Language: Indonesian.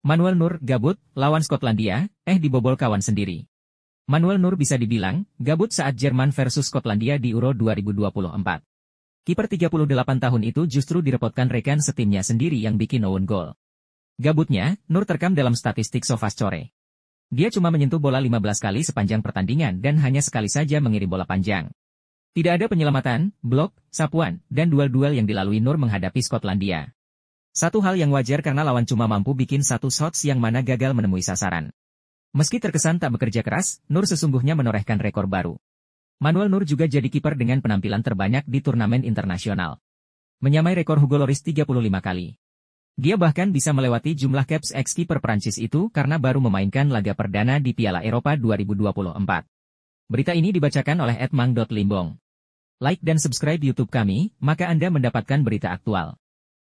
Manuel Nur gabut, lawan Skotlandia, eh dibobol kawan sendiri. Manuel Nur bisa dibilang, gabut saat Jerman versus Skotlandia di Euro 2024. Kiper 38 tahun itu justru direpotkan rekan setimnya sendiri yang bikin own goal. Gabutnya, Nur terkam dalam statistik sofas Sofascore. Dia cuma menyentuh bola 15 kali sepanjang pertandingan dan hanya sekali saja mengirim bola panjang. Tidak ada penyelamatan, blok, sapuan, dan duel-duel yang dilalui Nur menghadapi Skotlandia. Satu hal yang wajar karena lawan cuma mampu bikin satu shots yang mana gagal menemui sasaran. Meski terkesan tak bekerja keras, Nur sesungguhnya menorehkan rekor baru. Manuel Nur juga jadi kiper dengan penampilan terbanyak di turnamen internasional. Menyamai rekor Hugo Loris 35 kali. Dia bahkan bisa melewati jumlah caps ex-kiper Prancis itu karena baru memainkan laga perdana di Piala Eropa 2024. Berita ini dibacakan oleh Edmang Limbong. Like dan subscribe YouTube kami, maka Anda mendapatkan berita aktual.